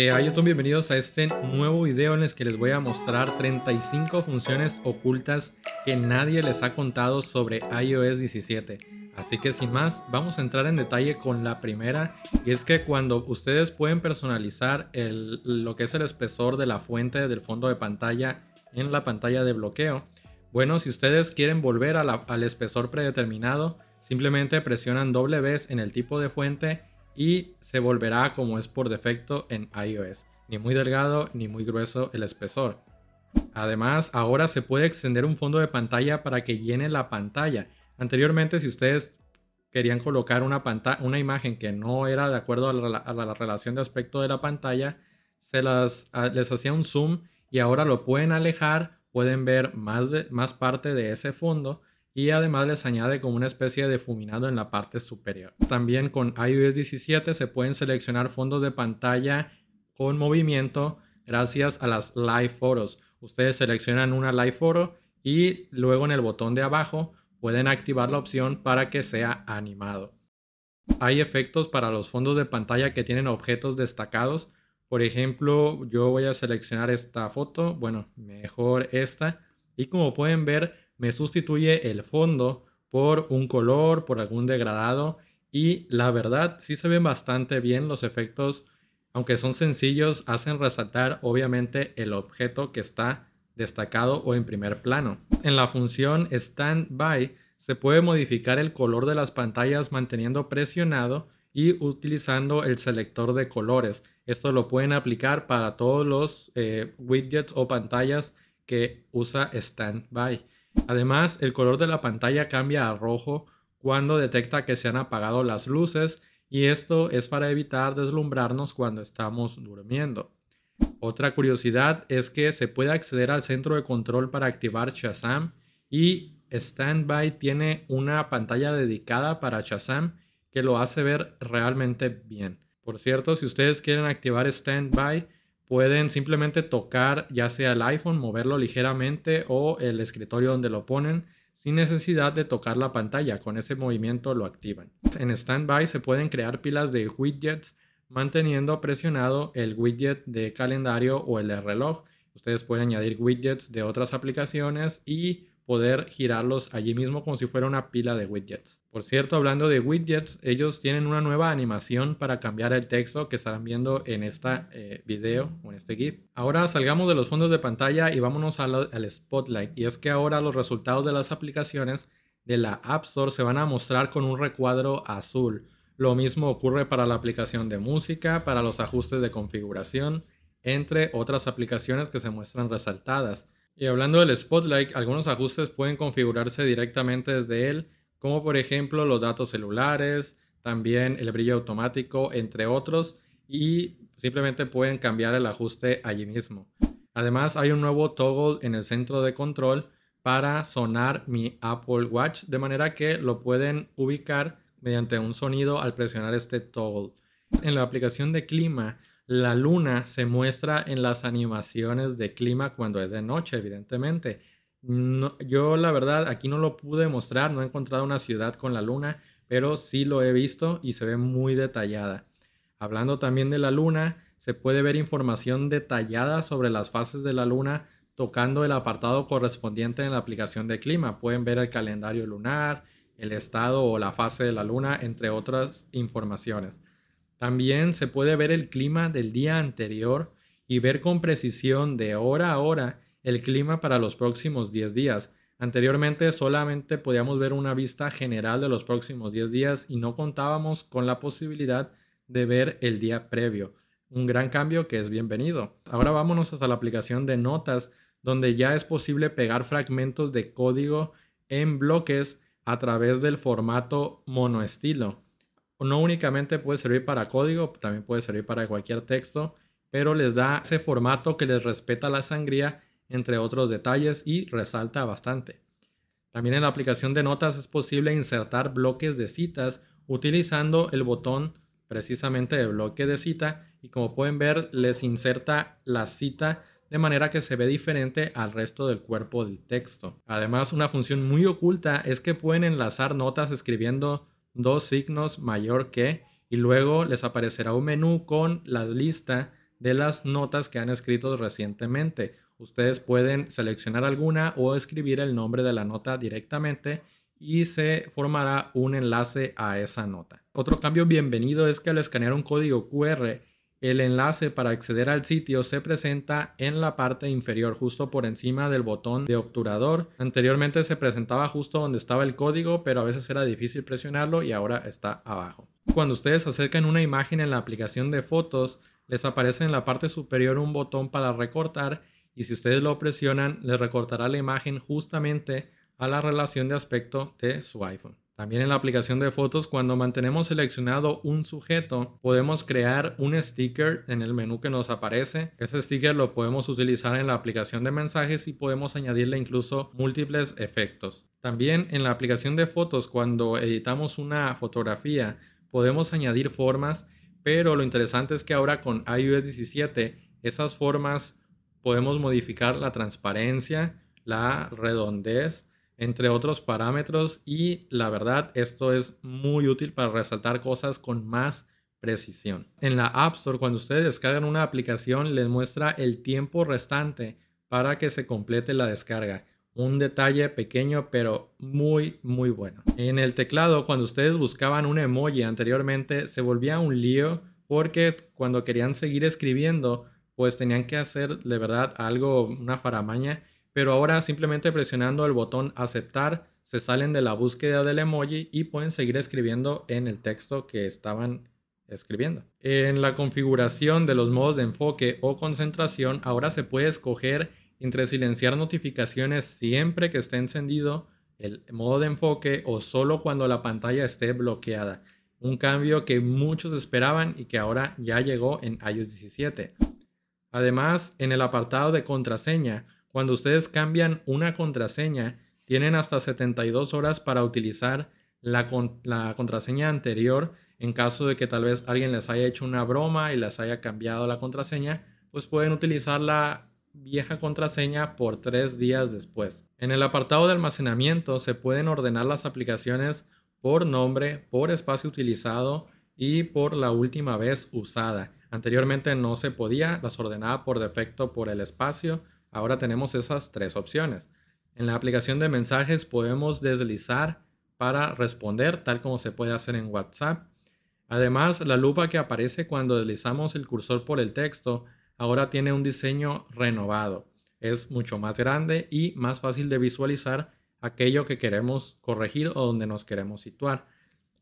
Hey eh, YouTube, bienvenidos a este nuevo video en el que les voy a mostrar 35 funciones ocultas que nadie les ha contado sobre iOS 17. Así que sin más, vamos a entrar en detalle con la primera y es que cuando ustedes pueden personalizar lo que es el espesor de la fuente del fondo de pantalla en la pantalla de bloqueo, bueno, si ustedes quieren volver al espesor predeterminado, simplemente presionan doble vez en el tipo de fuente y se volverá como es por defecto en iOS, ni muy delgado ni muy grueso el espesor. Además, ahora se puede extender un fondo de pantalla para que llene la pantalla. Anteriormente, si ustedes querían colocar una, imagen que no era de acuerdo a la, relación de aspecto de la pantalla, se las, les hacía un zoom y ahora lo pueden alejar, pueden ver más, más parte de ese fondo y además les añade como una especie de fuminado en la parte superior. También con iOS 17 se pueden seleccionar fondos de pantalla con movimiento gracias a las Live Photos. Ustedes seleccionan una Live Photo y luego en el botón de abajo pueden activar la opción para que sea animado. Hay efectos para los fondos de pantalla que tienen objetos destacados. Por ejemplo, yo voy a seleccionar esta foto, bueno, mejor esta. Y como pueden ver, me sustituye el fondo por un color, por algún degradado y la verdad sí se ven bastante bien los efectos, aunque son sencillos, hacen resaltar obviamente el objeto que está destacado o en primer plano. En la función Standby se puede modificar el color de las pantallas manteniendo presionado y utilizando el selector de colores. Esto lo pueden aplicar para todos los eh, widgets o pantallas que usa Standby. Además, el color de la pantalla cambia a rojo cuando detecta que se han apagado las luces y esto es para evitar deslumbrarnos cuando estamos durmiendo. Otra curiosidad es que se puede acceder al centro de control para activar Shazam y Standby tiene una pantalla dedicada para Shazam que lo hace ver realmente bien. Por cierto, si ustedes quieren activar Standby, pueden simplemente tocar ya sea el iPhone, moverlo ligeramente o el escritorio donde lo ponen sin necesidad de tocar la pantalla. Con ese movimiento lo activan. En standby se pueden crear pilas de widgets manteniendo presionado el widget de calendario o el de reloj. Ustedes pueden añadir widgets de otras aplicaciones y poder girarlos allí mismo como si fuera una pila de widgets. Por cierto, hablando de widgets, ellos tienen una nueva animación para cambiar el texto que estarán viendo en este video o en este GIF. Ahora salgamos de los fondos de pantalla y vámonos al Spotlight. Y es que ahora los resultados de las aplicaciones de la App Store se van a mostrar con un recuadro azul. Lo mismo ocurre para la aplicación de música, para los ajustes de configuración, entre otras aplicaciones que se muestran resaltadas. Y hablando del Spotlight, algunos ajustes pueden configurarse directamente desde él, como por ejemplo los datos celulares, también el brillo automático, entre otros, y simplemente pueden cambiar el ajuste allí mismo. Además, hay un nuevo toggle en el centro de control para sonar mi Apple Watch, de manera que lo pueden ubicar mediante un sonido al presionar este toggle. En la aplicación de clima la luna se muestra en las animaciones de clima cuando es de noche, evidentemente. yo la verdad aquí no lo pude mostrar, no he encontrado una ciudad con la luna, pero sí lo he visto y se ve muy detallada. Hablando también de la luna, se puede ver información detallada sobre las fases de la luna tocando el apartado correspondiente en la aplicación de clima. Pueden ver el calendario lunar, el estado o la fase de la luna, entre otras informaciones. También se puede ver el clima del día anterior y ver con precisión de hora a hora el clima para los próximos 10 días. Anteriormente solamente podíamos ver una vista general de los próximos 10 días y no contábamos con la posibilidad de ver el día previo. Un gran cambio que es bienvenido. Ahora vámonos hasta la aplicación de notas donde ya es posible pegar fragmentos de código en bloques a través del formato monoestilo no únicamente puede servir para código, también puede servir para cualquier texto, pero les da ese formato que les respeta la sangría, entre otros detalles, y resalta bastante. También en la aplicación de notas es posible insertar bloques de citas utilizando el botón precisamente de bloque de cita y como pueden ver les inserta la cita de manera que se ve diferente al resto del cuerpo del texto. Además, una función muy oculta es que pueden enlazar notas escribiendo dos signos mayor que y luego les aparecerá un menú con la lista de las notas que han escrito recientemente. Ustedes pueden seleccionar alguna o escribir el nombre de la nota directamente y se formará un enlace a esa nota. Otro cambio bienvenido es que al escanear un código QR el enlace para acceder al sitio se presenta en la parte inferior, justo por encima del botón de obturador. Anteriormente se presentaba justo donde estaba el código, pero a veces era difícil presionarlo y ahora está abajo. Cuando ustedes acercan una imagen en la aplicación de fotos, les aparece en la parte superior un botón para recortar y si ustedes lo presionan, les recortará la imagen justamente a la relación de aspecto de su iPhone. También en la aplicación de fotos, cuando mantenemos seleccionado un sujeto, podemos crear un sticker en el menú que nos aparece. Ese sticker lo podemos utilizar en la aplicación de mensajes y podemos añadirle incluso múltiples efectos. También en la aplicación de fotos, cuando editamos una fotografía, podemos añadir formas, pero lo interesante es que ahora con iOS 17, esas formas podemos modificar la transparencia, la redondez, entre otros parámetros y la verdad esto es muy útil para resaltar cosas con más precisión. En la App Store cuando ustedes descargan una aplicación les muestra el tiempo restante para que se complete la descarga. Un detalle pequeño pero muy muy bueno. En el teclado cuando ustedes buscaban un emoji anteriormente se volvía un lío porque cuando querían seguir escribiendo pues tenían que hacer de verdad algo, una faramaña pero ahora simplemente presionando el botón aceptar se salen de la búsqueda del emoji y pueden seguir escribiendo en el texto que estaban escribiendo. En la configuración de los modos de enfoque o concentración ahora se puede escoger entre silenciar notificaciones siempre que esté encendido el modo de enfoque o solo cuando la pantalla esté bloqueada. Un cambio que muchos esperaban y que ahora ya llegó en iOS 17. Además, en el apartado de contraseña, cuando ustedes cambian una contraseña, tienen hasta 72 horas para utilizar la, contraseña anterior en caso de que tal vez alguien les haya hecho una broma y les haya cambiado la contraseña, pues pueden utilizar la vieja contraseña por tres días después. En el apartado de almacenamiento se pueden ordenar las aplicaciones por nombre, por espacio utilizado y por la última vez usada. Anteriormente no se podía, las ordenaba por defecto por el espacio Ahora tenemos esas tres opciones. En la aplicación de mensajes podemos deslizar para responder, tal como se puede hacer en WhatsApp. Además, la lupa que aparece cuando deslizamos el cursor por el texto ahora tiene un diseño renovado. Es mucho más grande y más fácil de visualizar aquello que queremos corregir o donde nos queremos situar.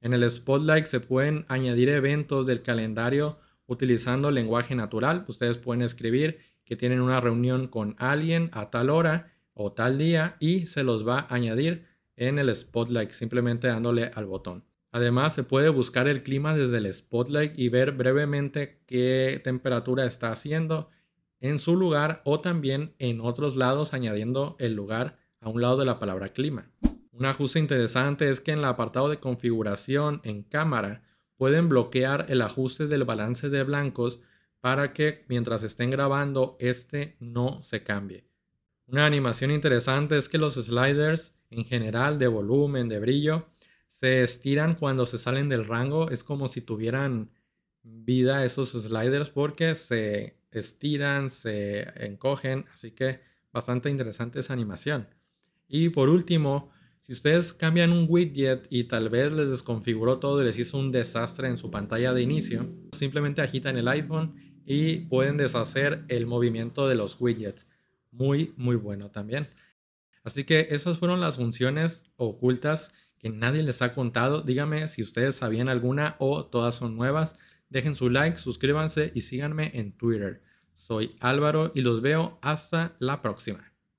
En el Spotlight se pueden añadir eventos del calendario utilizando lenguaje natural. Ustedes pueden escribir que tienen una reunión con alguien a tal hora o tal día y se los va a añadir en el spotlight simplemente dándole al botón. Además se puede buscar el clima desde el spotlight y ver brevemente qué temperatura está haciendo en su lugar o también en otros lados añadiendo el lugar a un lado de la palabra clima. Un ajuste interesante es que en el apartado de configuración en cámara pueden bloquear el ajuste del balance de blancos para que mientras estén grabando este no se cambie. Una animación interesante es que los sliders en general de volumen, de brillo, se estiran cuando se salen del rango. Es como si tuvieran vida esos sliders porque se estiran, se encogen. Así que bastante interesante esa animación. Y por último, si ustedes cambian un widget y tal vez les desconfiguró todo y les hizo un desastre en su pantalla de inicio, simplemente agitan el iPhone y pueden deshacer el movimiento de los widgets. Muy, muy bueno también. Así que esas fueron las funciones ocultas que nadie les ha contado. Díganme si ustedes sabían alguna o todas son nuevas. Dejen su like, suscríbanse y síganme en Twitter. Soy Álvaro y los veo hasta la próxima.